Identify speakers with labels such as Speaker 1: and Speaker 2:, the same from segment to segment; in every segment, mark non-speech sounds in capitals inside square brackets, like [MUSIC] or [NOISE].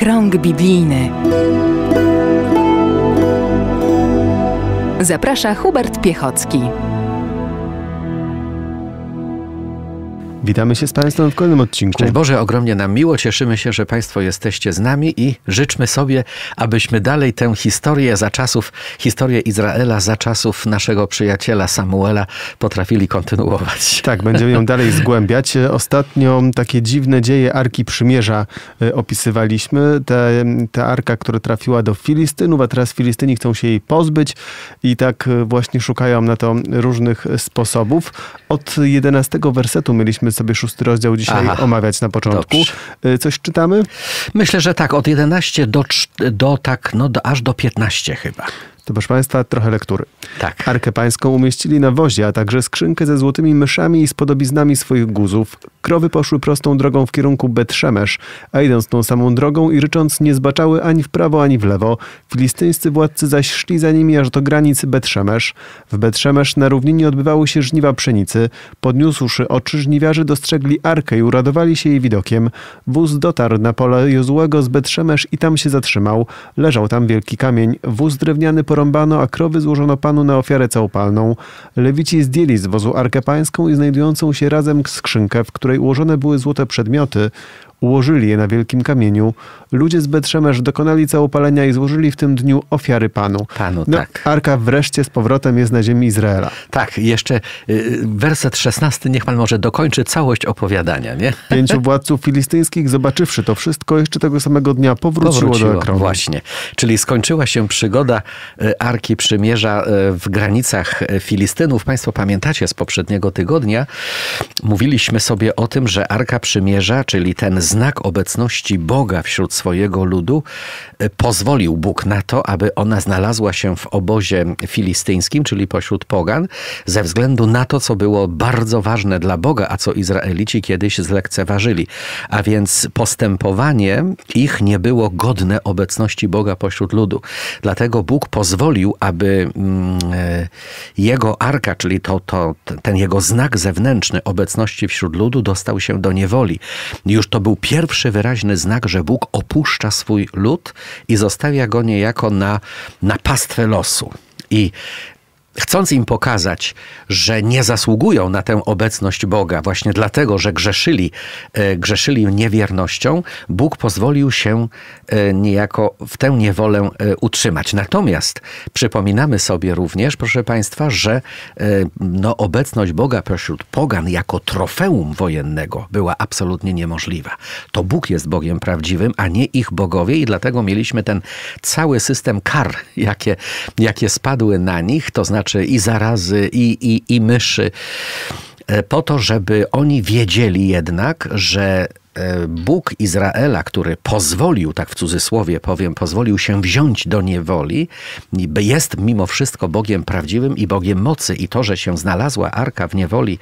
Speaker 1: Krąg biblijny. Zaprasza Hubert Piechocki. Witamy się z Państwem w kolejnym odcinku. Cześć Boże, ogromnie nam miło. Cieszymy się, że Państwo jesteście z nami i życzmy sobie, abyśmy dalej tę historię za czasów, historię Izraela za czasów naszego przyjaciela Samuela potrafili kontynuować. Tak, będziemy ją dalej
Speaker 2: zgłębiać. Ostatnio takie dziwne dzieje Arki Przymierza e, opisywaliśmy. Ta ta arka, która trafiła do Filistynów, a teraz Filistyni chcą się jej pozbyć i tak e, właśnie szukają na to różnych sposobów. Od 11 wersetu mieliśmy będziemy sobie szósty rozdział dzisiaj Aha,
Speaker 1: omawiać na początku. Dobrze. Y, coś czytamy? Myślę, że tak, od 11 do, do tak, no do, aż do 15 chyba to proszę Państwa, trochę lektury. Tak. Arkę Pańską
Speaker 2: umieścili na wozie, a także skrzynkę ze złotymi myszami i spodobiznami swoich guzów. Krowy poszły prostą drogą w kierunku Betrzemesz, a idąc tą samą drogą i rycząc nie zbaczały ani w prawo, ani w lewo. Filistyńscy władcy zaś szli za nimi aż do granicy Betrzemesz. W Betrzemesz na równinie odbywały się żniwa pszenicy. Podniósłszy oczy, żniwiarze dostrzegli Arkę i uradowali się jej widokiem. Wóz dotarł na pole Jozłego z Betrzemesz i tam się zatrzymał. Leżał tam wielki kamień. Wóz drewniany porozmawiał porąbano, a krowy złożono panu na ofiarę całopalną. Lewici zdjęli z wozu arkę pańską i znajdującą się razem skrzynkę, w której ułożone były złote przedmioty ułożyli je na wielkim kamieniu. Ludzie z Betrzemesz dokonali całopalenia i złożyli w tym dniu ofiary Panu. Panu, no, tak. Arka wreszcie z powrotem jest na ziemi Izraela.
Speaker 1: Tak, jeszcze y, werset szesnasty, niech Pan może dokończy całość opowiadania, nie? [LAUGHS] Pięciu
Speaker 2: władców filistyńskich, zobaczywszy to wszystko, jeszcze tego samego dnia powróciło, powróciło do Ekronu.
Speaker 1: Właśnie, czyli skończyła się przygoda y, Arki Przymierza y, w granicach Filistynów. Państwo pamiętacie z poprzedniego tygodnia, mówiliśmy sobie o tym, że Arka Przymierza, czyli ten znak obecności Boga wśród swojego ludu, e, pozwolił Bóg na to, aby ona znalazła się w obozie filistyńskim, czyli pośród pogan, ze względu na to, co było bardzo ważne dla Boga, a co Izraelici kiedyś zlekceważyli. A więc postępowanie ich nie było godne obecności Boga pośród ludu. Dlatego Bóg pozwolił, aby mm, e, jego arka, czyli to, to, ten jego znak zewnętrzny obecności wśród ludu, dostał się do niewoli. Już to był pierwszy wyraźny znak, że Bóg opuszcza swój lud i zostawia go niejako na, na pastwę losu. I chcąc im pokazać, że nie zasługują na tę obecność Boga, właśnie dlatego, że grzeszyli, e, grzeszyli niewiernością, Bóg pozwolił się e, niejako w tę niewolę e, utrzymać. Natomiast przypominamy sobie również, proszę Państwa, że no, obecność Boga pośród pogan jako trofeum wojennego była absolutnie niemożliwa. To Bóg jest Bogiem prawdziwym, a nie ich bogowie i dlatego mieliśmy ten cały system kar, [LAUGHS] jakie, jakie spadły na nich, to znaczy znaczy i zarazy, i, i, i myszy, e, po to, żeby oni wiedzieli jednak, że E, Bóg Izraela, który pozwolił, tak w cudzysłowie powiem, pozwolił się wziąć do niewoli, jest mimo wszystko Bogiem prawdziwym i Bogiem mocy. I to, że się znalazła arka w niewoli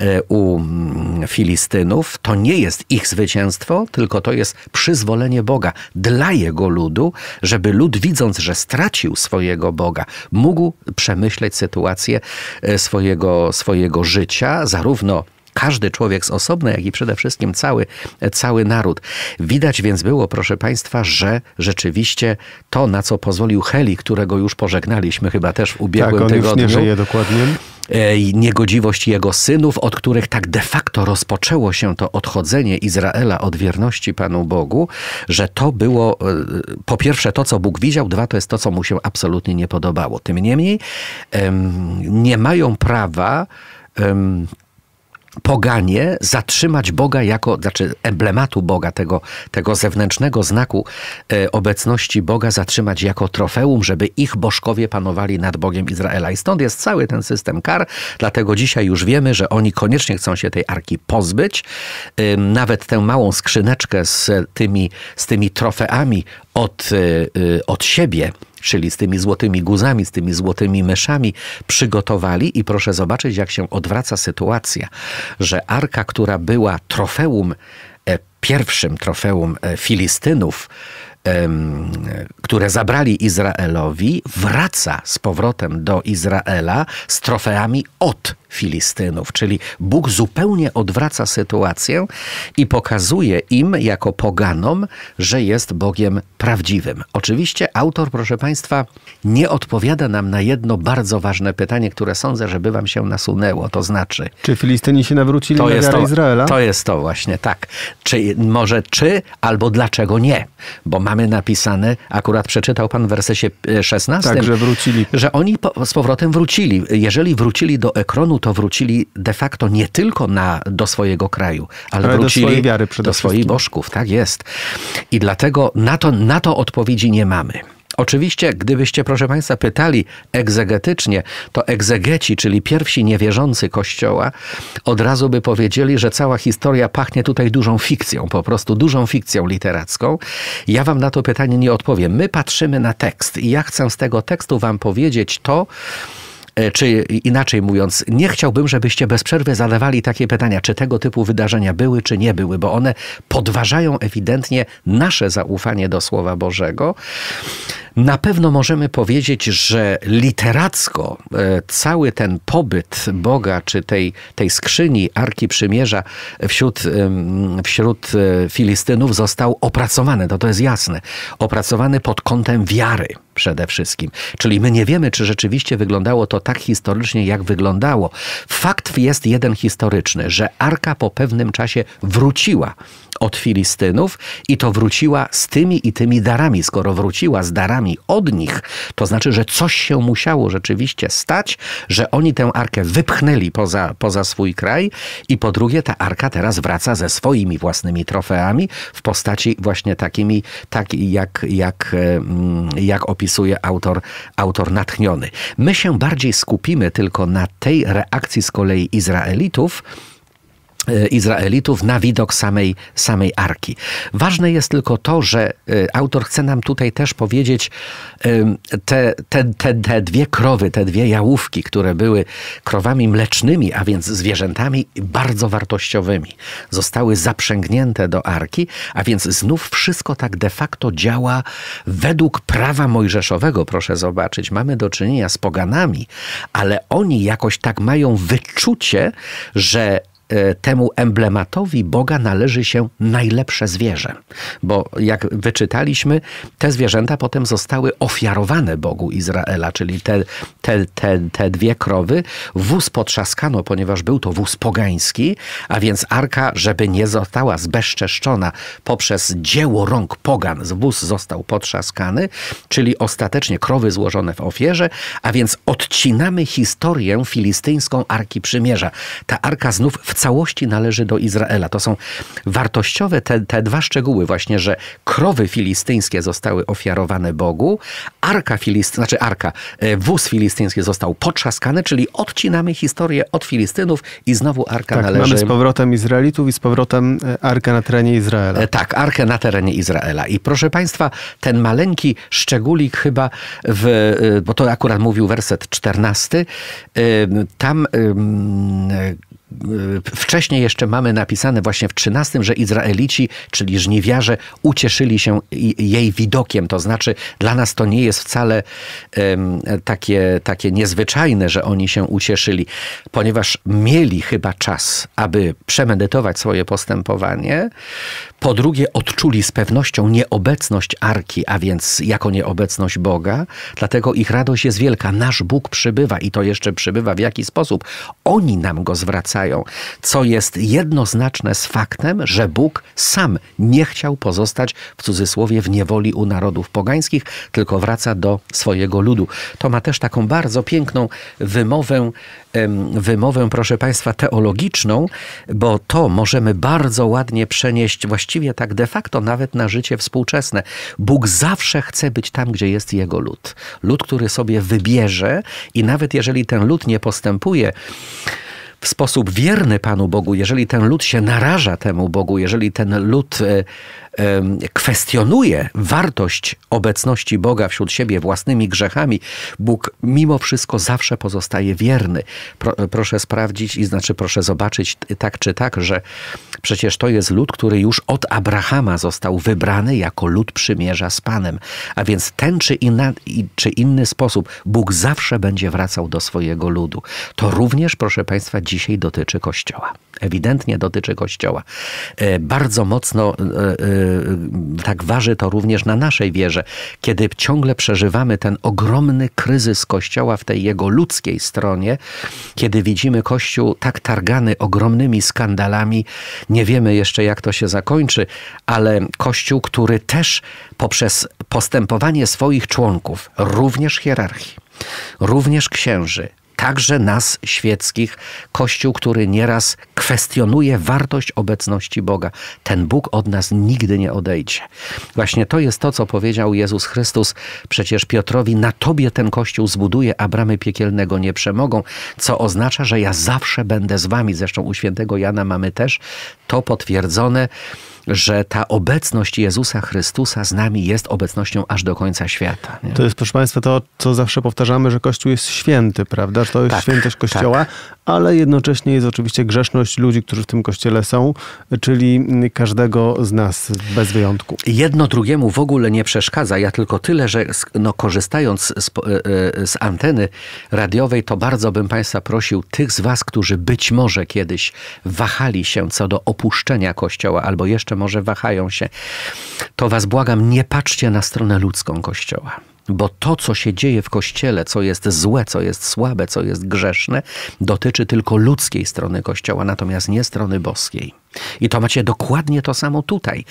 Speaker 1: e, u mm, Filistynów, to nie jest ich zwycięstwo, tylko to jest przyzwolenie Boga dla jego ludu, żeby lud, widząc, że stracił swojego Boga, mógł przemyśleć sytuację e, swojego, swojego życia, zarówno każdy człowiek z osobna, jak i przede wszystkim cały, cały naród. Widać więc było, proszę Państwa, że rzeczywiście to, na co pozwolił Heli, którego już pożegnaliśmy chyba też w ubiegłym tak, on tygodniu. Już nie żyje dokładnie e, niegodziwość jego synów, od których tak de facto rozpoczęło się to odchodzenie Izraela od wierności Panu Bogu, że to było e, po pierwsze to, co Bóg widział, dwa to jest to, co mu się absolutnie nie podobało. Tym niemniej nie mają prawa poganie zatrzymać Boga jako, znaczy emblematu Boga, tego, tego zewnętrznego znaku e, obecności Boga zatrzymać jako trofeum, żeby ich bożkowie panowali nad Bogiem Izraela. I stąd jest cały ten system kar, dlatego dzisiaj już wiemy, że oni koniecznie chcą się tej arki pozbyć. E, nawet tę małą skrzyneczkę z tymi, z tymi trofeami od, e, e od siebie czyli z tymi złotymi guzami, z tymi złotymi myszami, przygotowali i proszę zobaczyć, jak się odwraca sytuacja, że arka, która była trofeum e, pierwszym trofeum e, Filistynów, które zabrali Izraelowi, wraca z powrotem do Izraela z trofeami od Filistynów. Czyli Bóg zupełnie odwraca sytuację i pokazuje im, jako poganom, że jest Bogiem prawdziwym. Oczywiście autor, proszę Państwa, nie odpowiada nam na jedno bardzo ważne pytanie, które sądzę, żeby Wam się nasunęło. To znaczy...
Speaker 2: Czy Filistyni się nawrócili do na Izraela? To
Speaker 1: jest to właśnie, tak. Czy może czy albo dlaczego nie? Bo mamy napisane, akurat przeczytał pan w wersesie 16, e, tak, że wrócili. Że oni po, z powrotem wrócili. Jeżeli wrócili do Ekronu, to wrócili de facto nie tylko na, do swojego kraju, ale, ale wrócili do swojej wiary przede do wszystkim. swoich bożków. Tak jest. I dlatego na to, na to odpowiedzi nie mamy. Oczywiście, gdybyście, proszę Państwa, pytali egzegetycznie, to egzegeci, czyli pierwsi niewierzący Kościoła, od razu by powiedzieli, że cała historia pachnie tutaj dużą fikcją, po prostu dużą fikcją literacką. Ja Wam na to pytanie nie odpowiem. My patrzymy na tekst i ja chcę z tego tekstu Wam powiedzieć to, e, czy inaczej mówiąc, nie chciałbym, żebyście bez przerwy zadawali takie pytania, czy tego typu wydarzenia były, czy nie były, bo one podważają ewidentnie nasze zaufanie do Słowa Bożego. Na pewno możemy powiedzieć, że literacko e, cały ten pobyt Boga, czy tej, tej skrzyni Arki Przymierza wśród, wśród e, Filistynów został opracowany, to, to jest jasne, opracowany pod kątem wiary przede wszystkim. Czyli my nie wiemy, czy rzeczywiście wyglądało to tak historycznie, jak wyglądało. Fakt jest jeden historyczny, że Arka po pewnym czasie wróciła od Filistynów i to wróciła z tymi i tymi darami. Skoro wróciła z darami od nich, to znaczy, że coś się musiało rzeczywiście stać, że oni tę arkę wypchnęli poza, poza swój kraj i po drugie ta arka teraz wraca ze swoimi własnymi trofeami w postaci właśnie takimi, tak jak, jak, mm, jak opisuje autor, autor natchniony. My się bardziej skupimy tylko na tej reakcji z kolei Izraelitów, E, Izraelitów na widok samej, samej arki. Ważne jest tylko to, że e, autor chce nam tutaj też powiedzieć, te, te, te, te dwie krowy, te dwie jałówki, które były krowami mlecznymi, a więc zwierzętami bardzo wartościowymi, zostały zaprzęgnięte do arki, a więc znów wszystko tak de facto działa według prawa mojżeszowego, proszę zobaczyć. Mamy do czynienia z poganami, ale oni jakoś tak mają wyczucie, że E, temu emblematowi Boga należy się najlepsze zwierzę, bo jak wyczytaliśmy, te zwierzęta potem zostały ofiarowane Bogu Izraela, czyli te, te, te, te dwie krowy. Wóz potrzaskano, ponieważ był to wóz pogański, a więc arka, żeby nie została zbezczeszczona poprzez dzieło rąk pogan, wóz został potrzaskany, czyli ostatecznie krowy złożone w ofierze, a więc odcinamy historię filistyńską Arki Przymierza. Ta arka znów w całości należy do Izraela. To są wartościowe te, te dwa szczegóły właśnie, że krowy filistyńskie zostały ofiarowane Bogu, arka filistyńska, znaczy arka, e, wóz filistyński został potrzaskany, czyli odcinamy historię od Filistynów i znowu arka tak, należy... mamy z powrotem Izraelitów i z powrotem e, arkę na terenie Izraela. E, tak, arkę na terenie Izraela. I proszę Państwa, ten maleńki szczególik chyba, w, bo to akurat mówił werset 14, tam E, wcześniej jeszcze mamy napisane właśnie w 13, że Izraelici, czyli żniwiarze, ucieszyli się jej widokiem. To znaczy, dla nas to nie jest wcale um, takie, takie niezwyczajne, że oni się ucieszyli, ponieważ mieli chyba czas, aby przemedytować swoje postępowanie. Po drugie, odczuli z pewnością nieobecność arki, a więc jako nieobecność Boga. Dlatego ich radość jest wielka. Nasz Bóg przybywa i to jeszcze przybywa w jaki sposób? Oni nam go zwracają wracają, co jest jednoznaczne z faktem, że Bóg sam nie chciał pozostać w cudzysłowie w niewoli u narodów pogańskich, tylko wraca do swojego ludu. To ma też taką bardzo piękną wymowę, wymowę proszę Państwa, teologiczną, bo to możemy bardzo ładnie przenieść właściwie tak de facto nawet na życie współczesne. Bóg zawsze chce być tam, gdzie jest jego lud. Lud, który sobie wybierze i nawet jeżeli ten lud nie postępuje, w sposób wierny Panu Bogu, jeżeli ten lud się naraża temu Bogu, jeżeli ten lud e, kwestionuje wartość obecności Boga wśród siebie własnymi grzechami, Bóg mimo wszystko zawsze pozostaje wierny. Pro, proszę sprawdzić i znaczy proszę zobaczyć tak czy tak, że przecież to jest lud, który już od Abrahama został wybrany jako lud przymierza z Panem. A więc ten czy, inna, czy inny sposób Bóg zawsze będzie wracał do swojego ludu. To również, proszę Państwa, dzisiaj dotyczy Kościoła ewidentnie dotyczy Kościoła. E, bardzo mocno e, e, tak waży to również na naszej wierze, kiedy ciągle przeżywamy ten ogromny kryzys Kościoła w tej jego ludzkiej stronie, kiedy widzimy Kościół tak targany ogromnymi skandalami, nie wiemy jeszcze jak to się zakończy, ale Kościół, który też poprzez postępowanie swoich członków, również hierarchii, również księży, także nas świeckich, Kościół, który nieraz kwestionuje wartość obecności Boga. Ten Bóg od nas nigdy nie odejdzie. Właśnie to jest to, co powiedział Jezus Chrystus przecież Piotrowi: Na tobie ten Kościół zbuduje, a bramy piekielnego nie przemogą, co oznacza, że ja zawsze będę z wami. Zresztą u świętego Jana mamy też to potwierdzone że ta obecność Jezusa Chrystusa z nami jest obecnością aż do końca świata. Nie? To jest, proszę Państwa, to, co zawsze powtarzamy, że Kościół
Speaker 2: jest święty, prawda? to
Speaker 1: jest tak, świętość tak. Kościoła, tak.
Speaker 2: ale jednocześnie jest oczywiście grzeszność ludzi, którzy w tym Kościele są, czyli
Speaker 1: każdego z nas bez wyjątku. Jedno drugiemu w ogóle nie przeszkadza. Ja tylko tyle, że no, korzystając z, e, e, z anteny radiowej, to bardzo bym Państwa prosił tych z Was, którzy być może kiedyś wahali się co do opuszczenia Kościoła albo jeszcze może wahają się, to was błagam, nie patrzcie na stronę ludzką Kościoła. Bo to, co się dzieje w kościele, co jest złe, co jest słabe, co jest grzeszne, dotyczy tylko ludzkiej strony kościoła, natomiast nie strony boskiej. I to macie dokładnie to samo tutaj.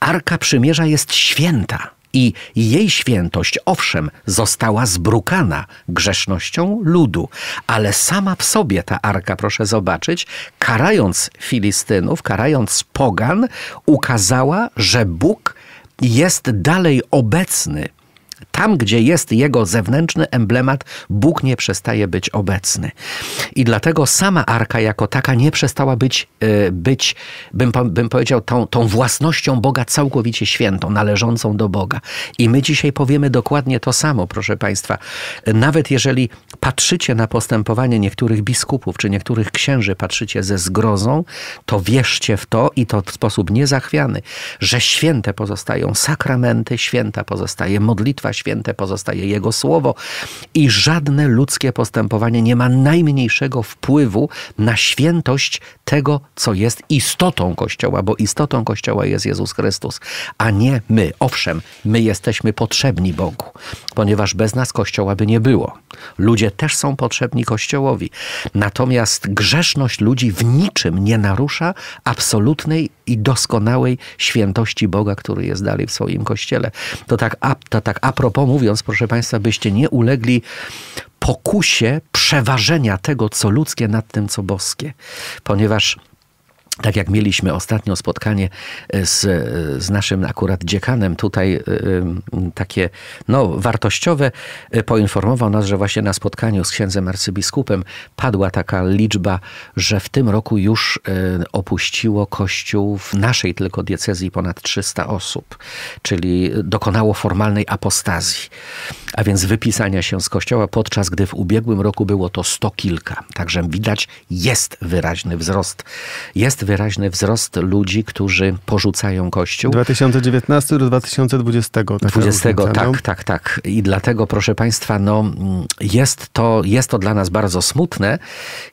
Speaker 1: Arka Przymierza jest święta i jej świętość, owszem, została zbrukana grzesznością ludu, ale sama w sobie ta arka, proszę zobaczyć, karając Filistynów, karając pogan, ukazała, że Bóg jest dalej obecny tam, gdzie jest jego zewnętrzny emblemat, Bóg nie przestaje być obecny. I dlatego sama arka jako taka nie przestała być, e, być bym, bym powiedział, tą, tą własnością Boga całkowicie świętą, należącą do Boga. I my dzisiaj powiemy dokładnie to samo, proszę Państwa. Nawet jeżeli patrzycie na postępowanie niektórych biskupów czy niektórych księży, patrzycie ze zgrozą, to wierzcie w to i to w sposób niezachwiany, że święte pozostają sakramenty, święta pozostaje modlitwa, święta święte pozostaje Jego słowo i żadne ludzkie postępowanie nie ma najmniejszego wpływu na świętość tego, co jest istotą Kościoła, bo istotą Kościoła jest Jezus Chrystus, a nie my. Owszem, my jesteśmy potrzebni Bogu, ponieważ bez nas Kościoła by nie było. Ludzie też są potrzebni Kościołowi. Natomiast grzeszność ludzi w niczym nie narusza absolutnej i doskonałej świętości Boga, który jest dalej w swoim kościele. To tak a, to tak a propos mówiąc, proszę Państwa, byście nie ulegli pokusie przeważenia tego, co ludzkie nad tym, co boskie, ponieważ tak jak mieliśmy ostatnio spotkanie e, z, e, z naszym akurat dziekanem, tutaj e, takie no, wartościowe, poinformował nas, że właśnie na spotkaniu z księdzem arcybiskupem padła taka liczba, że w tym roku już opuściło kościół w naszej tylko diecezji ponad 300 osób, czyli dokonało formalnej apostazji, a więc wypisania się z kościoła, podczas gdy w ubiegłym roku było to sto kilka. Także widać, jest wyraźny wzrost. Jest wyraźny wzrost ludzi, którzy porzucają Kościół.
Speaker 2: 2019 do 2020. 20, różnica, no. tak, no?
Speaker 1: tak, tak. I dlatego, proszę Państwa, no, jest, to, jest to dla nas bardzo smutne.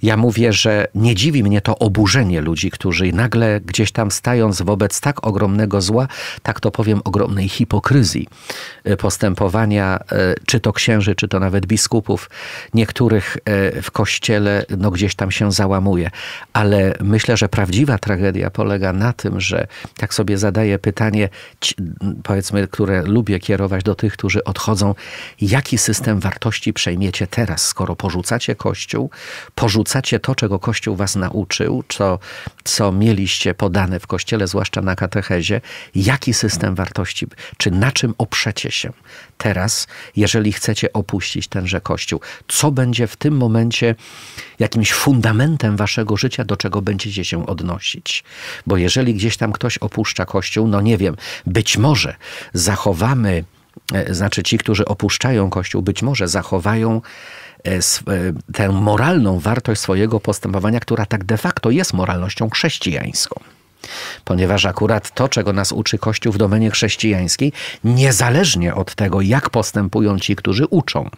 Speaker 1: Ja mówię, że nie dziwi mnie to oburzenie ludzi, którzy nagle gdzieś tam stając wobec tak ogromnego zła, tak to powiem, ogromnej hipokryzji e, postępowania, e, czy to księży, czy to nawet biskupów, niektórych e, w kościele, no gdzieś tam się załamuje. Ale myślę, że prawdziwy prawdziwa tragedia polega na tym, że tak sobie zadaję pytanie, powiedzmy, które lubię kierować do tych, którzy odchodzą, jaki system wartości przejmiecie teraz, skoro porzucacie Kościół, porzucacie to, czego Kościół was nauczył, co, co mieliście podane w Kościele, zwłaszcza na katechezie, jaki system wartości, czy na czym oprzecie się teraz, jeżeli chcecie opuścić tenże Kościół? Co będzie w tym momencie jakimś fundamentem waszego życia, do czego będziecie się odnosić? Bo jeżeli gdzieś tam ktoś opuszcza kościół, no nie wiem, być może zachowamy, e, znaczy ci, którzy opuszczają kościół, być może zachowają e, e, tę moralną wartość swojego postępowania, która tak de facto jest moralnością chrześcijańską. Ponieważ akurat to, czego nas uczy Kościół w domenie chrześcijańskiej, niezależnie od tego, jak postępują ci, którzy uczą,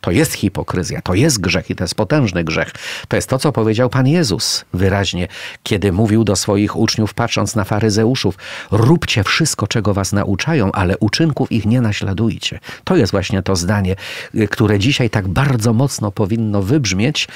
Speaker 1: to jest hipokryzja, to jest grzech i to jest potężny grzech. To jest to, co powiedział Pan Jezus wyraźnie, kiedy mówił do swoich uczniów, patrząc na faryzeuszów: Róbcie wszystko, czego was nauczają, ale uczynków ich nie naśladujcie. To jest właśnie to zdanie, e, które dzisiaj tak bardzo mocno powinno wybrzmieć,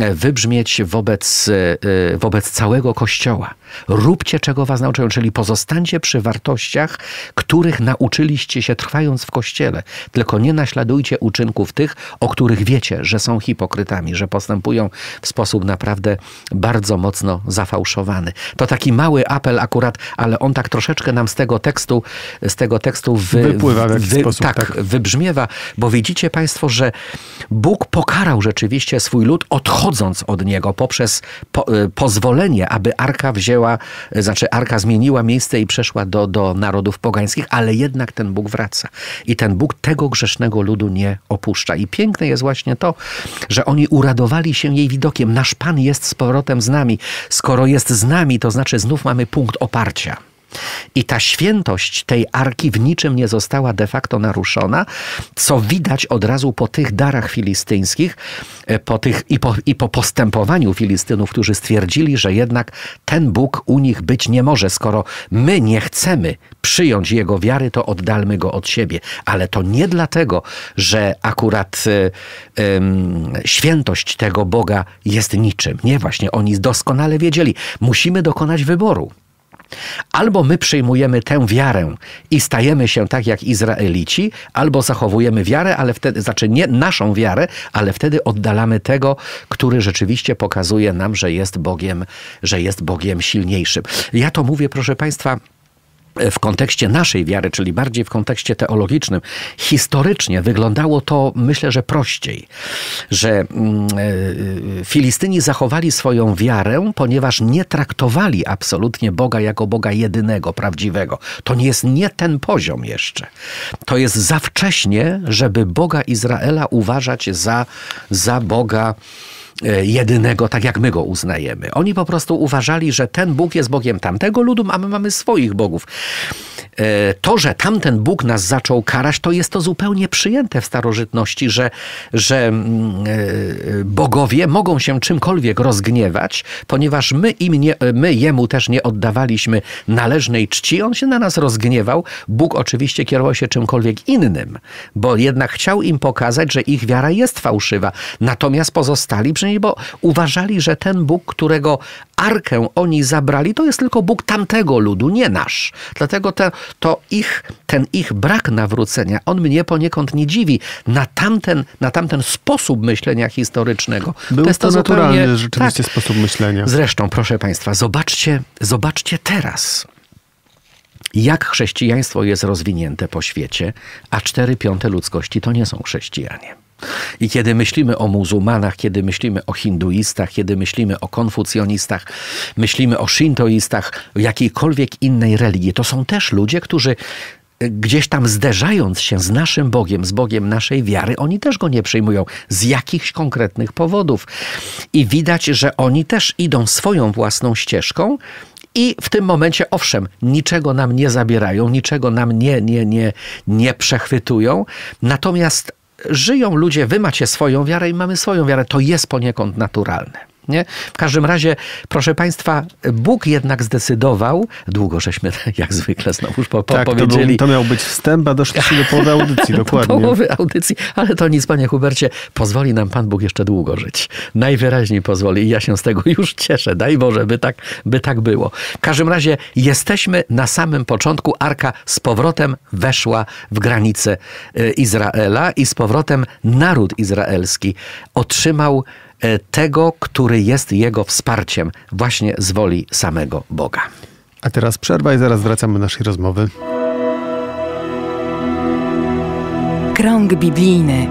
Speaker 1: e, wybrzmieć wobec, e, wobec całego Kościoła. Rób róbcie czego was nauczyłem, czyli pozostańcie przy wartościach, których nauczyliście się trwając w kościele, tylko nie naśladujcie uczynków tych, o których wiecie, że są hipokrytami, że postępują w sposób naprawdę bardzo mocno zafałszowany. To taki mały apel akurat, ale on tak troszeczkę nam z tego tekstu, z tego tekstu wy, wypływa w wy, sposób. Tak, tak, wybrzmiewa, bo widzicie Państwo, że Bóg pokarał rzeczywiście swój lud, odchodząc od niego poprzez po, y, pozwolenie, aby arka wzięła znaczy arka zmieniła miejsce i przeszła do, do narodów pogańskich, ale jednak ten Bóg wraca. I ten Bóg tego grzesznego ludu nie opuszcza. I piękne jest właśnie to, że oni uradowali się jej widokiem. Nasz Pan jest z powrotem z nami. Skoro jest z nami, to znaczy znów mamy punkt oparcia. I ta świętość tej arki w niczym nie została de facto naruszona, co widać od razu po tych darach filistyńskich e, po tych, i, po, i po postępowaniu Filistynów, którzy stwierdzili, że jednak ten Bóg u nich być nie może. Skoro my nie chcemy przyjąć Jego wiary, to oddalmy Go od siebie. Ale to nie dlatego, że akurat e, świętość tego Boga jest niczym. Nie, właśnie oni doskonale wiedzieli. Musimy dokonać wyboru. Albo my przyjmujemy tę wiarę i stajemy się tak jak Izraelici, albo zachowujemy wiarę, ale wtedy, znaczy nie naszą wiarę, ale wtedy oddalamy tego, który rzeczywiście pokazuje nam, że jest Bogiem, że jest Bogiem silniejszym. Ja to mówię, proszę Państwa, w kontekście naszej wiary, czyli bardziej w kontekście teologicznym, historycznie wyglądało to, myślę, że prościej, że mm, e, Filistyni zachowali swoją wiarę, ponieważ nie traktowali absolutnie Boga jako Boga jedynego, prawdziwego. To nie jest nie ten poziom jeszcze. To jest za wcześnie, żeby Boga Izraela uważać za, za Boga E, jedynego, tak jak my go uznajemy. Oni po prostu uważali, że ten Bóg jest Bogiem tamtego ludu, a my mamy swoich bogów. E, to, że tamten Bóg nas zaczął karać, to jest to zupełnie przyjęte w starożytności, że, że mm, e, bogowie mogą się czymkolwiek rozgniewać, ponieważ my, im nie, my jemu też nie oddawaliśmy należnej czci, on się na nas rozgniewał. Bóg oczywiście kierował się czymkolwiek innym, bo jednak chciał im pokazać, że ich wiara jest fałszywa. Natomiast pozostali bo uważali, że ten Bóg, którego arkę oni zabrali, to jest tylko Bóg tamtego ludu, nie nasz. Dlatego te, to ich, ten ich brak nawrócenia, on mnie poniekąd nie dziwi. Na tamten, na tamten sposób myślenia historycznego. Był to, jest to, to naturalny zupełnie, rzeczywiście tak. sposób myślenia. Zresztą, proszę Państwa, zobaczcie, zobaczcie teraz jak chrześcijaństwo jest rozwinięte po świecie, a cztery piąte ludzkości to nie są chrześcijanie. I kiedy myślimy o muzułmanach, kiedy myślimy o hinduistach, kiedy myślimy o konfucjonistach, myślimy o szintoistach, jakiejkolwiek innej religii, to są też ludzie, którzy e, gdzieś tam zderzając się z naszym Bogiem, z Bogiem naszej wiary, oni też go nie przyjmują z jakichś konkretnych powodów. I widać, że oni też idą swoją własną ścieżką. I w tym momencie, owszem, niczego nam nie zabierają, niczego nam nie, nie, nie, nie przechwytują, natomiast żyją ludzie, wy macie swoją wiarę i mamy swoją wiarę, to jest poniekąd naturalne. Nie? W każdym razie, proszę Państwa, Bóg jednak zdecydował, długo żeśmy [LAUGHS] jak zwykle znowuż po, po tak, powiedzieli. To, był, to miał być wstęp, a doszliśmy [LAUGHS] do połowy audycji, dokładnie. Do połowy audycji, ale to nic, panie Hubercie, pozwoli nam Pan Bóg jeszcze długo żyć. Najwyraźniej pozwoli i ja się z tego już cieszę. Daj Boże, by tak, by tak było. W każdym razie jesteśmy na samym początku. Arka z powrotem weszła w granice e, Izraela i z powrotem naród izraelski otrzymał E, tego, który jest jego wsparciem, właśnie z woli samego Boga. A teraz przerwa i zaraz wracamy do naszej rozmowy. Krąg biblijny.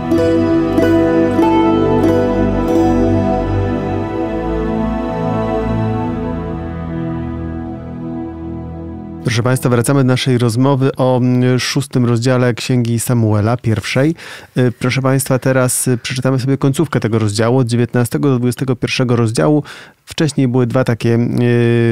Speaker 2: Proszę Państwa, wracamy do naszej rozmowy o mm, szóstym rozdziale Księgi Samuela, pierwszej. Y, proszę Państwa, teraz y, przeczytamy sobie końcówkę tego rozdziału, od 19 do 21 rozdziału. Wcześniej były dwa takie e,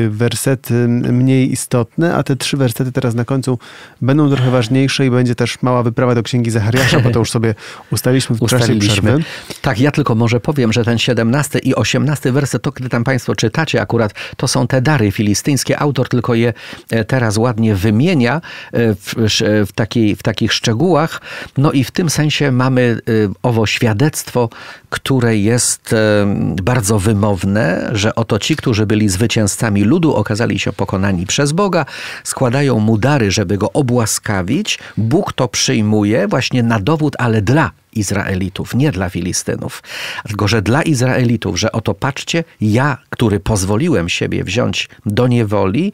Speaker 2: wersety mniej istotne, a te trzy wersety teraz na końcu będą trochę ważniejsze i będzie też mała wyprawa do Księgi Zachariasza, bo to
Speaker 1: już sobie [LAUGHS] ustaliliśmy? w czasie przerwy. Tak, ja tylko może powiem, że ten 17 i 18 werset, to kiedy tam Państwo czytacie akurat, to są te dary filistyńskie. Autor tylko je e, teraz ładnie wymienia e, w, w, takiej, w takich szczegółach. No i w tym sensie mamy owo świadectwo, które jest bardzo wymowne, że że oto ci, którzy byli zwycięzcami ludu, okazali się pokonani przez Boga, składają mu dary, żeby go obłaskawić. Bóg to przyjmuje właśnie na dowód, ale dla Izraelitów, nie dla Filistynów, tylko że dla Izraelitów, że oto patrzcie, ja, który pozwoliłem siebie wziąć do niewoli,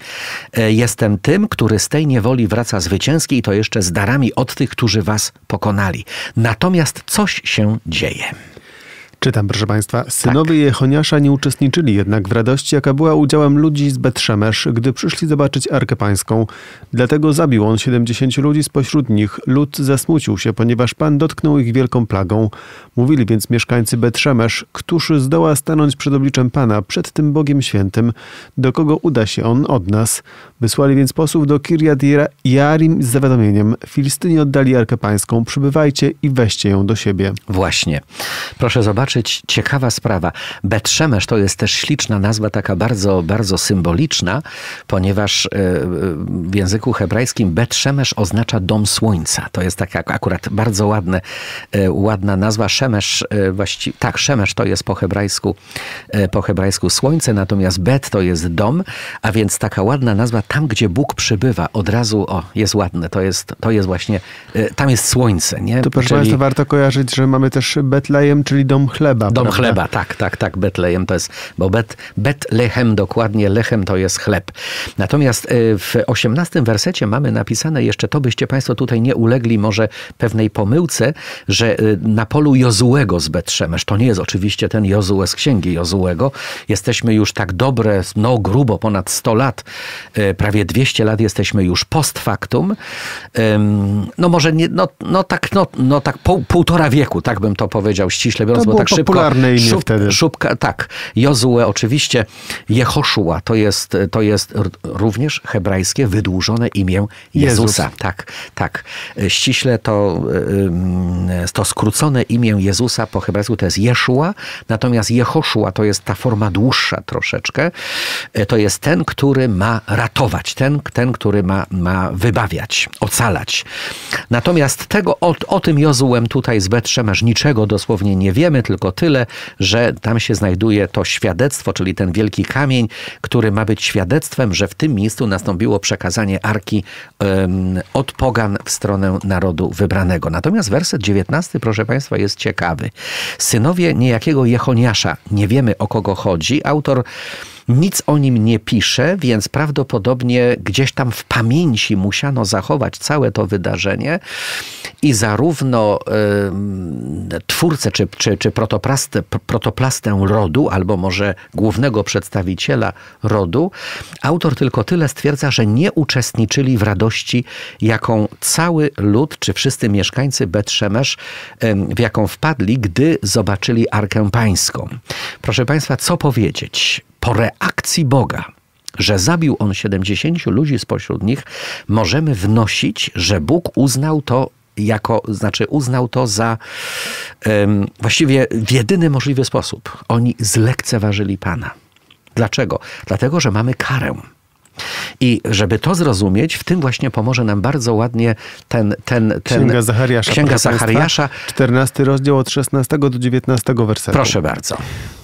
Speaker 1: e, jestem tym, który z tej niewoli wraca zwycięski i to jeszcze z darami od tych, którzy was pokonali. Natomiast coś się dzieje. Czytam, proszę Państwa, tak. synowie tak. Jehoniasza
Speaker 2: nie uczestniczyli jednak w radości, jaka była udziałem ludzi z Betrzemesz, gdy przyszli zobaczyć Arkę Pańską. Dlatego zabił on 70 ludzi spośród nich. Lud zasmucił się, ponieważ Pan dotknął ich wielką plagą. Mówili więc mieszkańcy Betrzemesz, któż zdoła stanąć przed obliczem Pana, przed tym Bogiem Świętym, do kogo uda się on od nas. Wysłali więc posłów do Kirjat Jarim z zawiadomieniem. Filistyni oddali Arkę Pańską, przybywajcie
Speaker 1: i weźcie ją do siebie. Właśnie. Proszę zobaczyć, zobaczyć. Ciekawa sprawa. Betrzemesz to jest też śliczna nazwa, taka bardzo, bardzo symboliczna, ponieważ e, e, w języku hebrajskim Betrzemesz oznacza dom słońca. To jest taka akurat bardzo ładne, e, ładna nazwa. Szemesz, właściwie, tak, Szemesz to jest po hebrajsku, po hebrajsku słońce, natomiast Bet to jest dom, a więc taka ładna nazwa tam, gdzie Bóg przybywa. Od razu, o, jest ładne, to jest, to jest właśnie, tam jest słońce, nie? To proszę Czyli... Państwa,
Speaker 2: warto kojarzyć, że mamy też
Speaker 1: Betlejem, czyli dom chleba. Dom prawda? chleba, tak, tak, tak. Betlejem to jest, bo bet, Betlehem dokładnie, lechem to jest chleb. Natomiast y, w osiemnastym wersecie mamy napisane jeszcze to, byście Państwo tutaj nie ulegli może pewnej pomyłce, że y, na polu Jozułego z Betrzemesz, to nie jest oczywiście ten Jozue z księgi Jozułego. Jesteśmy już tak dobre, no grubo ponad 100 lat, y, prawie 200 lat jesteśmy już post factum. No może nie, no, no tak, no, no tak pół, półtora wieku, tak bym to powiedział ściśle biorąc, to bo tak tak szybko. popularne imię Szub, wtedy. Szubka, tak. Jozue oczywiście. Jehoszua to jest, to jest również hebrajskie wydłużone imię Jezusa. Jezus. Tak, tak. Ściśle to, to skrócone imię Jezusa po hebrajsku to jest Jeszua, natomiast Jehoszua to jest ta forma dłuższa troszeczkę. E, to jest ten, który ma ratować, ten, ten który ma, ma wybawiać, ocalać. Natomiast tego, o, o tym Jozułem tutaj z Betrzemasz niczego dosłownie nie wiemy, tylko tylko tyle, że tam się znajduje to świadectwo, czyli ten wielki kamień, który ma być świadectwem, że w tym miejscu nastąpiło przekazanie arki um, od pogan w stronę narodu wybranego. Natomiast werset 19, proszę Państwa, jest ciekawy. Synowie niejakiego Jechoniasza, nie wiemy o kogo chodzi, autor nic o nim nie pisze, więc prawdopodobnie gdzieś tam w pamięci musiano zachować całe to wydarzenie i zarówno y, twórcę czy, czy, czy protoplastę, protoplastę rodu, albo może głównego przedstawiciela rodu, autor tylko tyle stwierdza, że nie uczestniczyli w radości, jaką cały lud czy wszyscy mieszkańcy Betrzemesz, y, w jaką wpadli, gdy zobaczyli Arkę Pańską. Proszę Państwa, co powiedzieć? po reakcji Boga, że zabił on 70 ludzi spośród nich, możemy wnosić, że Bóg uznał to jako, znaczy uznał to za um, właściwie w jedyny możliwy sposób. Oni zlekceważyli Pana. Dlaczego? Dlatego, że mamy karę. I żeby to zrozumieć, w tym właśnie pomoże nam bardzo ładnie ten... ten, ten Księga Zachariasza. Księga Zachariasza. 14 rozdział od 16 do 19 wersetu. Proszę bardzo.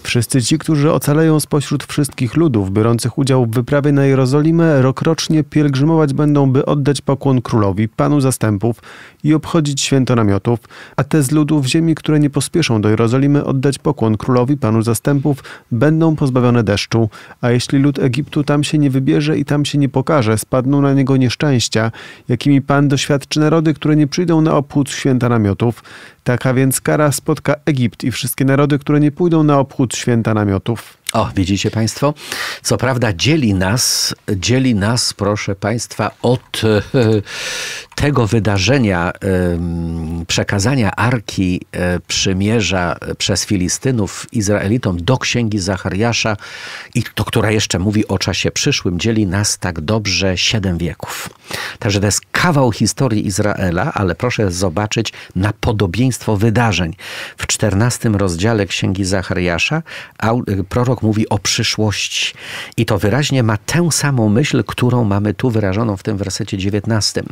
Speaker 1: Wszyscy ci, którzy
Speaker 2: ocalają spośród wszystkich ludów biorących udział w wyprawie na Jerozolimę, rokrocznie pielgrzymować będą, by oddać pokłon królowi, panu zastępów i obchodzić święto namiotów, a te z ludów ziemi, które nie pospieszą do Jerozolimy oddać pokłon królowi, panu zastępów, będą pozbawione deszczu. A jeśli lud Egiptu tam się nie wybierze i tam się nie pokaże, spadną na niego nieszczęścia, jakimi pan doświadczy narody, które nie przyjdą na obchód święta namiotów. Taka więc kara spotka Egipt i wszystkie narody, które nie pójdą na obchód święta namiotów.
Speaker 1: O, widzicie Państwo? Co prawda dzieli nas, dzieli nas, proszę Państwa, od [LAUGHS] tego wydarzenia przekazania Arki e, Przymierza e, przez Filistynów Izraelitom do Księgi Zachariasza, i to, która jeszcze mówi o czasie przyszłym, dzieli nas tak dobrze siedem wieków. Także to jest kawał historii Izraela, ale proszę zobaczyć na podobieństwo wydarzeń. W czternastym rozdziale Księgi Zachariasza e, prorok mówi o przyszłości. I to wyraźnie ma tę samą myśl, którą mamy tu wyrażoną w tym wersecie 19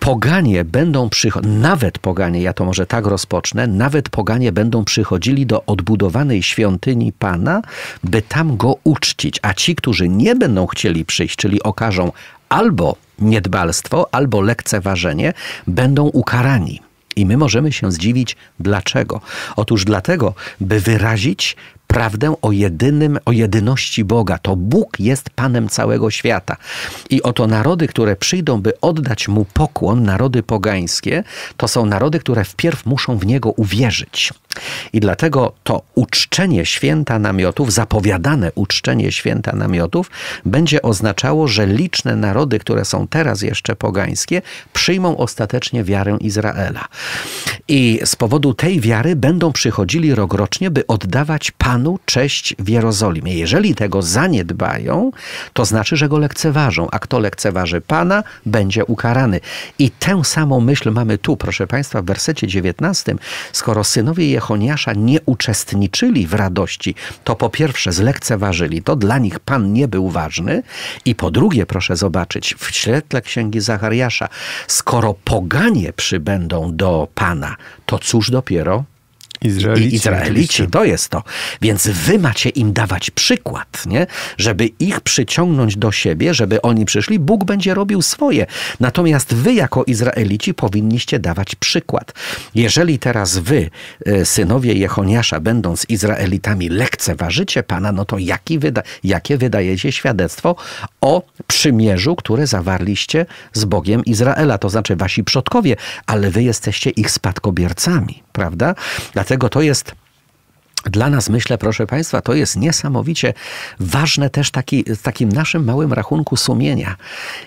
Speaker 1: poganie będą przychodzili, nawet poganie, ja to może tak rozpocznę, nawet poganie będą przychodzili do odbudowanej świątyni Pana, by tam go uczcić. A ci, którzy nie będą chcieli przyjść, czyli okażą albo niedbalstwo, albo lekceważenie, będą ukarani. I my możemy się zdziwić, dlaczego? Otóż dlatego, by wyrazić prawdę o jedynym, o jedyności Boga. To Bóg jest Panem całego świata. I oto narody, które przyjdą, by oddać Mu pokłon, narody pogańskie, to są narody, które wpierw muszą w Niego uwierzyć. I dlatego to uczczenie święta namiotów, zapowiadane uczczenie święta namiotów, będzie oznaczało, że liczne narody, które są teraz jeszcze pogańskie, przyjmą ostatecznie wiarę Izraela. I z powodu tej wiary będą przychodzili rokrocznie, by oddawać Panu cześć w Jerozolimie. Jeżeli tego zaniedbają, to znaczy, że go lekceważą, a kto lekceważy Pana, będzie ukarany. I tę samą myśl mamy tu, proszę Państwa, w wersecie 19, skoro synowie je Jechoniasza nie uczestniczyli w radości, to po pierwsze zlekceważyli to, dla nich Pan nie był ważny i po drugie, proszę zobaczyć, w świetle Księgi Zachariasza, skoro poganie przybędą do Pana, to cóż dopiero Izraelici, I Izraelici to jest to. Więc wy macie im dawać przykład, nie? żeby ich przyciągnąć do siebie, żeby oni przyszli. Bóg będzie robił swoje. Natomiast wy jako Izraelici powinniście dawać przykład. Jeżeli teraz wy, e, synowie Jehoniasza, będąc Izraelitami, lekceważycie Pana, no to jaki wyda jakie wydajecie świadectwo o przymierzu, które zawarliście z Bogiem Izraela, to znaczy wasi przodkowie, ale wy jesteście ich spadkobiercami, prawda? Dlatego Dlatego to jest dla nas, myślę, proszę Państwa, to jest niesamowicie ważne też taki, w takim naszym małym rachunku sumienia.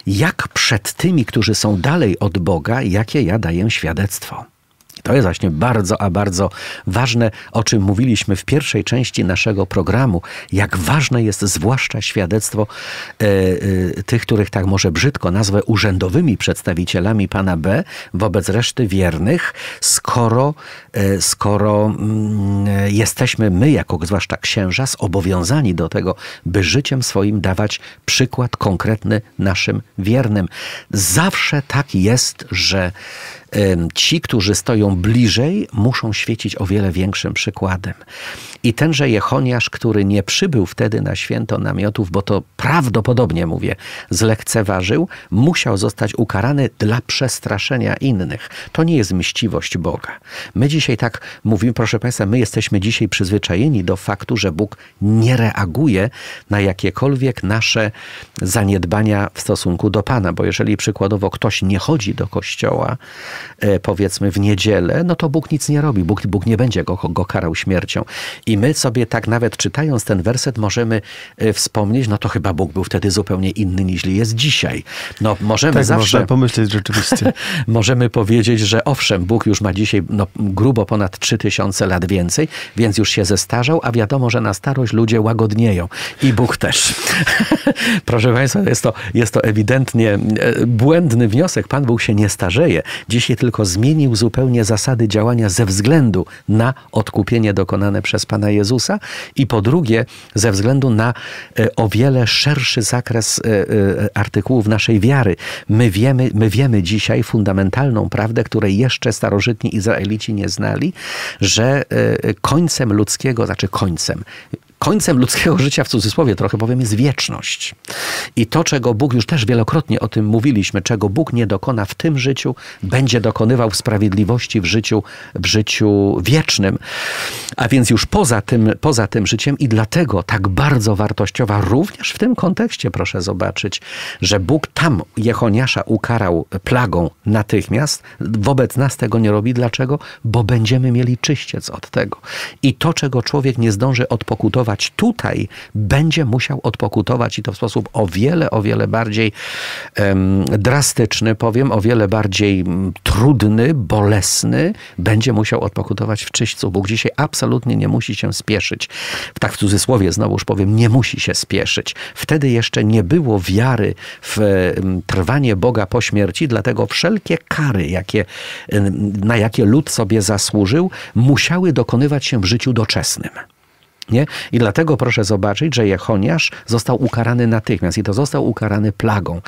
Speaker 1: Jak przed tymi, którzy są dalej od Boga, jakie ja daję świadectwo? To jest właśnie bardzo, a bardzo ważne, o czym mówiliśmy w pierwszej części naszego programu, jak ważne jest zwłaszcza świadectwo e, e, tych, których tak może brzydko nazwę urzędowymi przedstawicielami pana B wobec reszty wiernych, skoro, e, skoro mm, jesteśmy my, jako zwłaszcza księża, zobowiązani do tego, by życiem swoim dawać przykład konkretny naszym wiernym. Zawsze tak jest, że ci, którzy stoją stoją bliżej, muszą świecić o wiele większym przykładem. I tenże Jechoniasz, który nie przybył wtedy na święto namiotów, bo to prawdopodobnie, mówię, zlekceważył, musiał zostać ukarany dla przestraszenia innych. To nie jest mściwość Boga. My dzisiaj tak mówimy, proszę Państwa, my jesteśmy dzisiaj przyzwyczajeni do faktu, że Bóg nie reaguje na jakiekolwiek nasze zaniedbania w stosunku do Pana, bo jeżeli przykładowo ktoś nie chodzi do kościoła, e, powiedzmy w niedzielę, no to Bóg nic nie robi. Bóg, Bóg nie będzie go, go karał śmiercią. I my sobie tak nawet czytając ten werset możemy e, wspomnieć, no to chyba Bóg był wtedy zupełnie inny niż jest dzisiaj. No możemy tak, zawsze... Można pomyśleć rzeczywiście. [LAUGHS] możemy powiedzieć, że owszem, Bóg już ma dzisiaj no, grubo ponad 3000 lat więcej, więc już się zestarzał, a wiadomo, że na starość ludzie łagodnieją. I Bóg też. [LAUGHS] Proszę Państwa, jest to, jest to ewidentnie e, błędny wniosek. Pan Bóg się nie starzeje. Dzisiaj tylko zmienił zupełnie zasady działania ze względu na odkupienie dokonane przez Pana Jezusa i po drugie ze względu na e, o wiele szerszy zakres e, e, artykułów naszej wiary. My wiemy, my wiemy dzisiaj fundamentalną prawdę, której jeszcze starożytni Izraelici nie znali, że końcem ludzkiego, znaczy końcem, końcem ludzkiego życia, w cudzysłowie trochę powiem, jest wieczność. I to, czego Bóg, już też wielokrotnie o tym mówiliśmy, czego Bóg nie dokona w tym życiu, będzie dokonywał w sprawiedliwości w życiu, w życiu wiecznym. A więc już poza tym, poza tym życiem i dlatego tak bardzo wartościowa, również w tym kontekście proszę zobaczyć, że Bóg tam Jechoniasza ukarał plagą natychmiast, wobec nas tego nie robi. Dlaczego? Bo będziemy mieli czyściec od tego. I to, czego człowiek nie zdąży odpokutować, pokutować tutaj, będzie musiał odpokutować i to w sposób o wiele, o wiele bardziej um, drastyczny, powiem, o wiele bardziej mm, trudny, bolesny, będzie musiał odpokutować w czyśćcu. Bóg dzisiaj absolutnie nie musi się spieszyć. Tak w cudzysłowie znowuż powiem, nie musi się spieszyć. Wtedy jeszcze nie było wiary w um, trwanie Boga po śmierci, dlatego wszelkie kary, jakie, na jakie lud sobie zasłużył, musiały dokonywać się w życiu doczesnym. Nie? I dlatego proszę zobaczyć, że Jechoniasz został ukarany natychmiast i to został ukarany plagą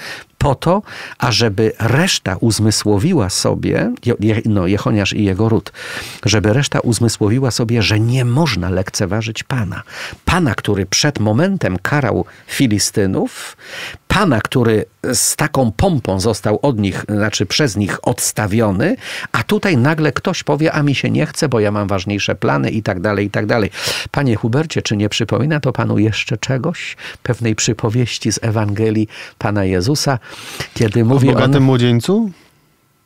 Speaker 1: po to, ażeby reszta uzmysłowiła sobie, no Jehoniasz i jego ród, żeby reszta uzmysłowiła sobie, że nie można lekceważyć Pana. Pana, który przed momentem karał Filistynów, Pana, który z taką pompą został od nich, znaczy przez nich odstawiony, a tutaj nagle ktoś powie, a mi się nie chce, bo ja mam ważniejsze plany i tak dalej, i tak dalej. Panie Hubercie, czy nie przypomina to Panu jeszcze czegoś? Pewnej przypowieści z Ewangelii Pana Jezusa, kiedy mówi o bogatym on... młodzieńcu?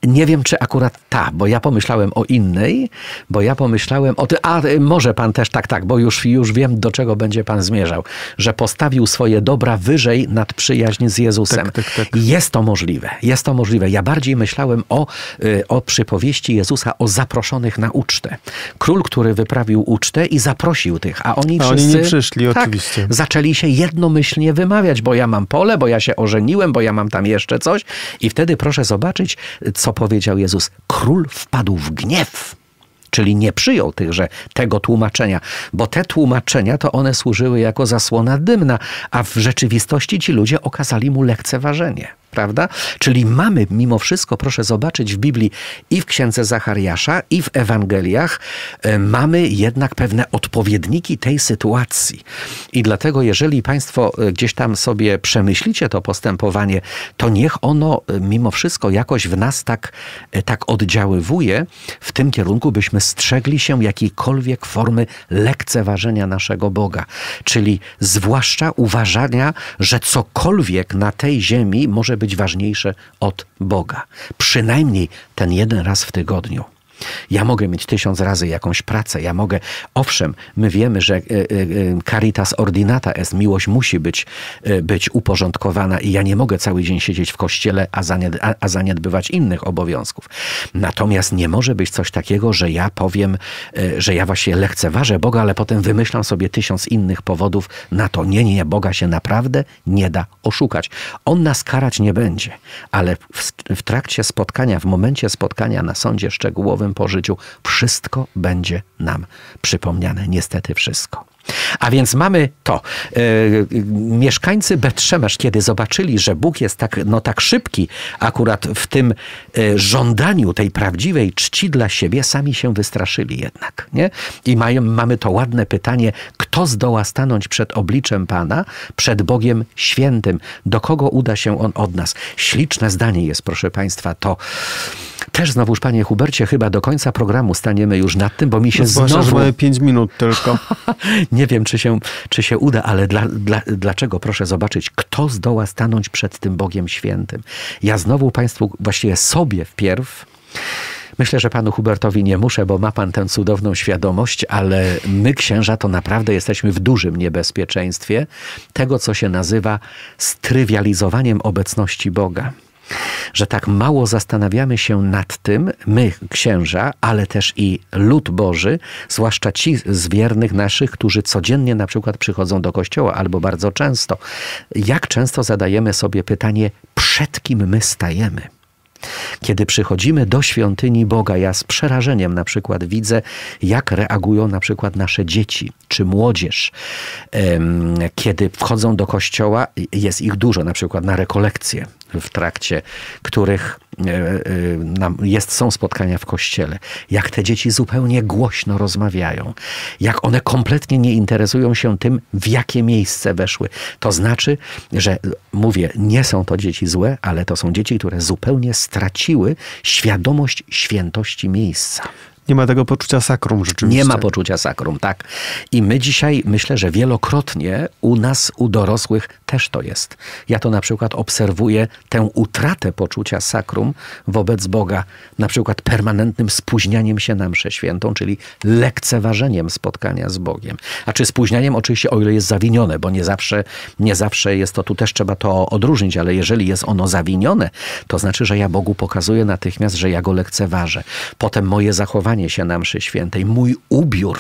Speaker 1: Nie wiem, czy akurat ta, bo ja pomyślałem o innej, bo ja pomyślałem o tym. A y, może pan też tak, tak, bo już, już wiem, do czego będzie pan zmierzał, że postawił swoje dobra wyżej nad przyjaźń z Jezusem. Tak, tak, tak. Jest to możliwe, jest to możliwe. Ja bardziej myślałem o, y, o przypowieści Jezusa o zaproszonych na ucztę. Król, który wyprawił ucztę i zaprosił tych, a oni, a wszyscy, oni nie przyszli, tak, oczywiście. Zaczęli się jednomyślnie wymawiać, bo ja mam pole, bo ja się ożeniłem, bo ja mam tam jeszcze coś. I wtedy proszę zobaczyć, co co powiedział Jezus? Król wpadł w gniew czyli nie przyjął tychże tego tłumaczenia, bo te tłumaczenia to one służyły jako zasłona dymna, a w rzeczywistości ci ludzie okazali mu lekceważenie prawda? Czyli mamy mimo wszystko, proszę zobaczyć w Biblii i w Księdze Zachariasza, i w Ewangeliach, e, mamy jednak pewne odpowiedniki tej sytuacji. I dlatego, jeżeli Państwo e, gdzieś tam sobie przemyślicie to postępowanie, to niech ono e, mimo wszystko jakoś w nas tak, tak oddziaływuje, w tym kierunku, byśmy strzegli się jakiejkolwiek formy lekceważenia naszego Boga. Czyli zwłaszcza uważania, że cokolwiek na tej ziemi może być ważniejsze od Boga. Przynajmniej ten jeden raz w tygodniu. Ja mogę mieć tysiąc razy jakąś pracę, ja mogę, owszem, my wiemy, że e, e, e, caritas ordinata est, miłość musi być, być uporządkowana i ja nie mogę cały dzień siedzieć w kościele, a, a zaniedbywać innych obowiązków. Natomiast nie może być coś takiego, że ja powiem, że ja właśnie lekceważę Boga, ale potem wymyślam sobie tysiąc innych powodów na to. Nie, nie, Boga się naprawdę nie da oszukać. On nas karać nie będzie, ale w, w trakcie spotkania, w momencie spotkania na sądzie szczegółowym po życiu. Wszystko będzie nam przypomniane, niestety wszystko. A więc mamy to. E, mieszkańcy Betrzemesz, kiedy zobaczyli, że Bóg jest tak, no, tak szybki, akurat w tym e, żądaniu tej prawdziwej czci dla siebie, sami się wystraszyli jednak. Nie? I mają, mamy to ładne pytanie, kto zdoła stanąć przed obliczem Pana, przed Bogiem Świętym? Do kogo uda się On od nas? Śliczne zdanie jest, proszę Państwa, to. Też znowuż, panie Hubercie, chyba do końca programu staniemy już nad tym, bo mi się Zwłaszcza, znowu... że mamy minut tylko. [LAUGHS] Nie wiem, czy się, czy się uda, ale dla, dla, dlaczego? Proszę zobaczyć, kto zdoła stanąć przed tym Bogiem Świętym. Ja znowu Państwu, właściwie sobie wpierw, Myślę, że panu Hubertowi nie muszę, bo ma pan tę cudowną świadomość, ale my, księża, to naprawdę jesteśmy w dużym niebezpieczeństwie tego, co się nazywa strywializowaniem obecności Boga że tak mało zastanawiamy się nad tym, my, księża, ale też i lud Boży, zwłaszcza ci z wiernych naszych, którzy codziennie na przykład przychodzą do kościoła albo bardzo często. Jak często zadajemy sobie pytanie, przed kim my stajemy? Kiedy przychodzimy do świątyni Boga, ja z przerażeniem na przykład widzę, jak reagują na przykład nasze dzieci czy młodzież. Kiedy wchodzą do kościoła, jest ich dużo, na przykład na rekolekcje, w trakcie których E, e, jest, są spotkania w kościele, jak te dzieci zupełnie głośno rozmawiają, jak one kompletnie nie interesują się tym, w jakie miejsce weszły. To znaczy, że mówię, nie są to dzieci złe, ale to są dzieci, które zupełnie straciły świadomość świętości miejsca. Nie ma tego poczucia sakrum rzeczywiście. Nie ma poczucia sakrum, tak. I my dzisiaj myślę, że wielokrotnie u nas, u dorosłych też to jest. Ja to na przykład obserwuję tę utratę poczucia sakrum wobec Boga, na przykład permanentnym spóźnianiem się na mszę świętą, czyli lekceważeniem spotkania z Bogiem. A czy spóźnianiem oczywiście, o ile jest zawinione, bo nie zawsze, nie zawsze jest to, tu też trzeba to odróżnić, ale jeżeli jest ono zawinione, to znaczy, że ja Bogu pokazuję natychmiast, że ja go lekceważę. Potem moje zachowanie wycofanie się na mszy świętej, mój ubiór,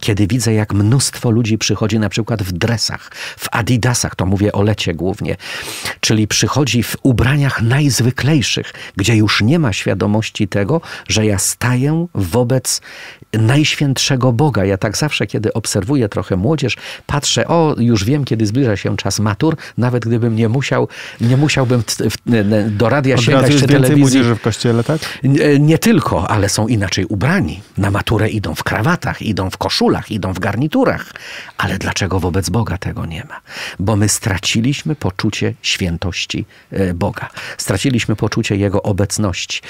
Speaker 1: kiedy widzę, jak mnóstwo ludzi przychodzi na przykład w dresach, w adidasach, to mówię o lecie głównie, czyli przychodzi w ubraniach najzwyklejszych, gdzie już nie ma świadomości tego, że ja staję wobec najświętszego Boga. Ja tak zawsze, kiedy obserwuję trochę młodzież, patrzę, o, już wiem, kiedy zbliża się czas matur, nawet gdybym nie musiał, nie musiałbym do radia Od sięgać razu jest więcej młodzieży w kościele, tak? Nie, nie tylko, ale są inaczej ubrani ubrani. Na maturę idą w krawatach, idą w koszulach, idą w garniturach. Ale dlaczego wobec Boga tego nie ma? Bo my straciliśmy poczucie świętości e, Boga. Straciliśmy poczucie Jego obecności.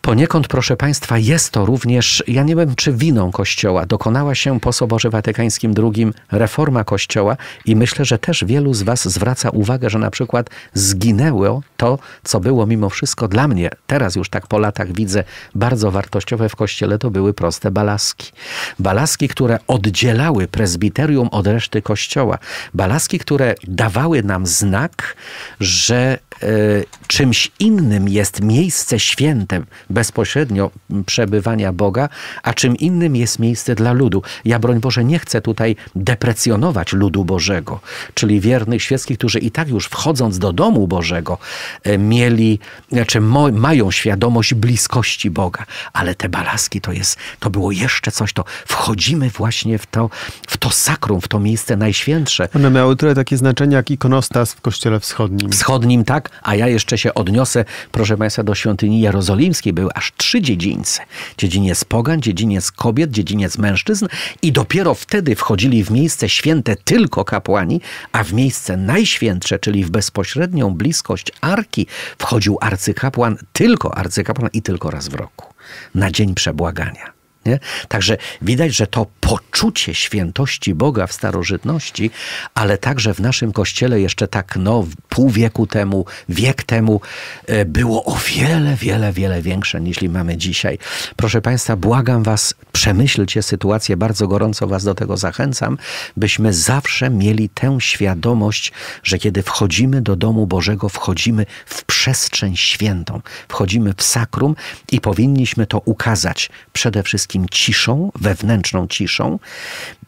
Speaker 1: Poniekąd, proszę Państwa, jest to również, ja nie wiem czy winą Kościoła, dokonała się po Soborze Watykańskim II reforma Kościoła i myślę, że też wielu z Was zwraca uwagę, że na przykład zginęło to, co było mimo wszystko dla mnie, teraz już tak po latach widzę, bardzo wartościowe w Kościele kościele to były proste balaski. Balaski, które oddzielały prezbiterium od reszty kościoła. Balaski, które dawały nam znak, że Y, czymś innym jest miejsce święte bezpośrednio przebywania Boga, a czym innym jest miejsce dla ludu. Ja broń Boże nie chcę tutaj deprecjonować ludu Bożego, czyli wiernych świeckich, którzy i tak już wchodząc do domu Bożego y, mieli, czy znaczy mają świadomość bliskości Boga, ale te balaski to jest, to było jeszcze coś, to wchodzimy właśnie w to, w to sakrum, w to miejsce najświętsze. One miały tyle takie znaczenie jak ikonostas w kościele wschodnim. Wschodnim, tak? a ja jeszcze się odniosę, proszę Państwa, do świątyni jerozolimskiej. Były aż trzy dziedzińce. Dziedziniec pogan, dziedziniec kobiet, dziedziniec mężczyzn i dopiero wtedy wchodzili w miejsce święte tylko kapłani, a w miejsce najświętsze, czyli w bezpośrednią bliskość arki, wchodził arcykapłan, tylko arcykapłan i tylko raz w roku, na Dzień Przebłagania. Nie? Także widać, że to poczucie świętości Boga w starożytności, ale także w naszym kościele jeszcze tak no, pół wieku temu, wiek temu e, było o wiele, wiele, wiele większe niż mamy dzisiaj. Proszę Państwa, błagam Was, przemyślcie sytuację, bardzo gorąco Was do tego zachęcam, byśmy zawsze mieli tę świadomość, że kiedy wchodzimy do domu Bożego, wchodzimy w przestrzeń świętą, wchodzimy w sakrum i powinniśmy to ukazać przede wszystkim wszystkim ciszą, wewnętrzną ciszą,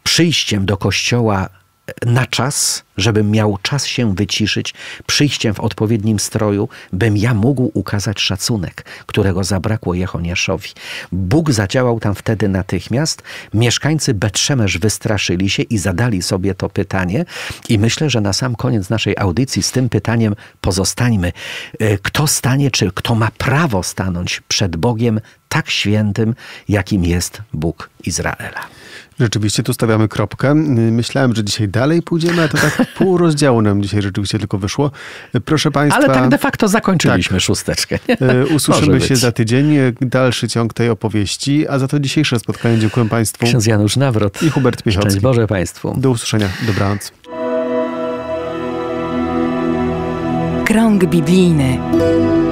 Speaker 1: przyjściem do kościoła na czas, żebym miał czas się wyciszyć, przyjściem w odpowiednim stroju, bym ja mógł ukazać szacunek, którego zabrakło Jechoniaszowi. Bóg zadziałał tam wtedy natychmiast. Mieszkańcy Betrzemesz wystraszyli się i zadali sobie to pytanie. I myślę, że na sam koniec naszej audycji z tym pytaniem pozostańmy. E, kto stanie, czy kto ma prawo stanąć przed Bogiem tak świętym, jakim jest Bóg Izraela? Rzeczywiście tu stawiamy kropkę. Myślałem, że dzisiaj dalej
Speaker 2: pójdziemy, a to tak Pół rozdziału nam dzisiaj rzeczywiście tylko wyszło. Proszę Państwa... Ale tak de facto zakończyliśmy
Speaker 1: tak. szósteczkę. E, usłyszymy się za
Speaker 2: tydzień. E, dalszy ciąg tej opowieści, a za to dzisiejsze spotkanie dziękuję Państwu. Ksiądz Janusz Nawrot. I Hubert Piechowski. Cześć Boże Państwu. Do usłyszenia. Dobranoc.
Speaker 1: Krąg biblijny.